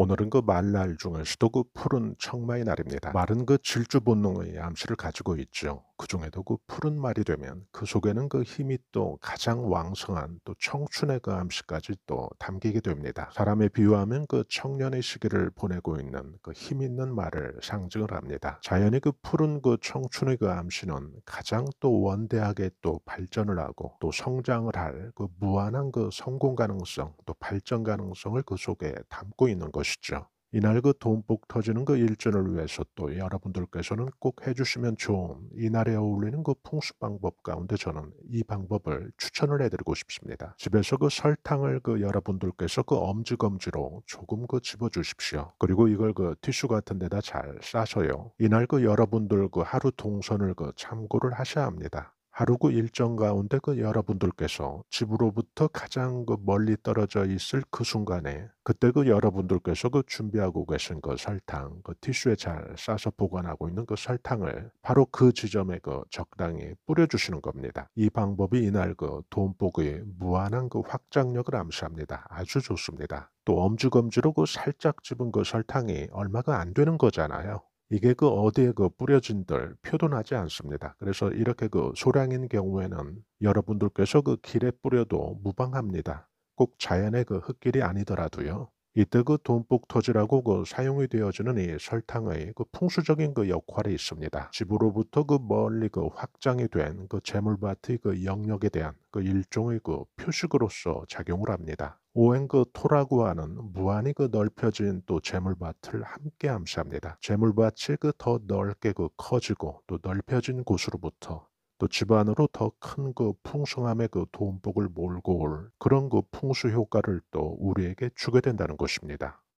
오늘은 그 말날 중은 시도 그 푸른 청마의 날입니다. 말은 그 질주 본능의 암시를 가지고 있죠. 그 중에도 그 푸른 말이 되면 그 속에는 그 힘이 또 가장 왕성한 또 청춘의 그 암시까지 또 담기게 됩니다. 사람에 비유하면 그 청년의 시기를 보내고 있는 그 힘 있는 말을 상징을 합니다. 자연의 그 푸른 그 청춘의 그 암시는 가장 또 원대하게 또 발전을 하고 또 성장을 할 그 무한한 그 성공 가능성 또 발전 가능성을 그 속에 담고 있는 것이죠. 이날 그 돈복 터지는 그 일전을 위해서 또 여러분들께서는 꼭 해주시면 좋은 이날에 어울리는 그 풍습 방법 가운데 저는 이 방법을 추천을 해드리고 싶습니다. 집에서 그 설탕을 그 여러분들께서 그 엄지검지로 조금 그 집어주십시오. 그리고 이걸 그 티슈 같은 데다 잘 싸서요. 이날 그 여러분들 그 하루 동선을 그 참고를 하셔야 합니다. 하루그 일정 가운데 그 여러분들께서 집으로부터 가장 그 멀리 떨어져 있을 그 순간에 그때 그 여러분들께서 그 준비하고 계신 그 설탕, 그 티슈에 잘 싸서 보관하고 있는 그 설탕을 바로 그 지점에 그 적당히 뿌려주시는 겁니다. 이 방법이 이날 그 돈복의 무한한 그 확장력을 암시합니다. 아주 좋습니다. 또 엄지검지로 그 살짝 집은 그 설탕이 얼마가 안 되는 거잖아요. 이게 그 어디에 그 뿌려진들 표도나지 않습니다. 그래서 이렇게 그 소량인 경우에는 여러분들께서 그 길에 뿌려도 무방합니다. 꼭 자연의 그 흙길이 아니더라도요. 이때 그 돈복 터지라고 그 사용이 되어지는 이 설탕의 그 풍수적인 그 역할이 있습니다. 집으로부터 그 멀리 그 확장이 된 그 재물밭의 그 영역에 대한 그 일종의 그 표식으로서 작용을 합니다. 오행그 토라고 하는 무한히 그 넓혀진 또 재물밭을 함께 암시합니다. 재물밭이 그 더 넓게 그 커지고 또 넓혀진 곳으로부터 또 집안으로 더 큰 그 풍성함의 그 돈복을 몰고 올 그런 그 풍수 효과를 또 우리에게 주게 된다는 것입니다.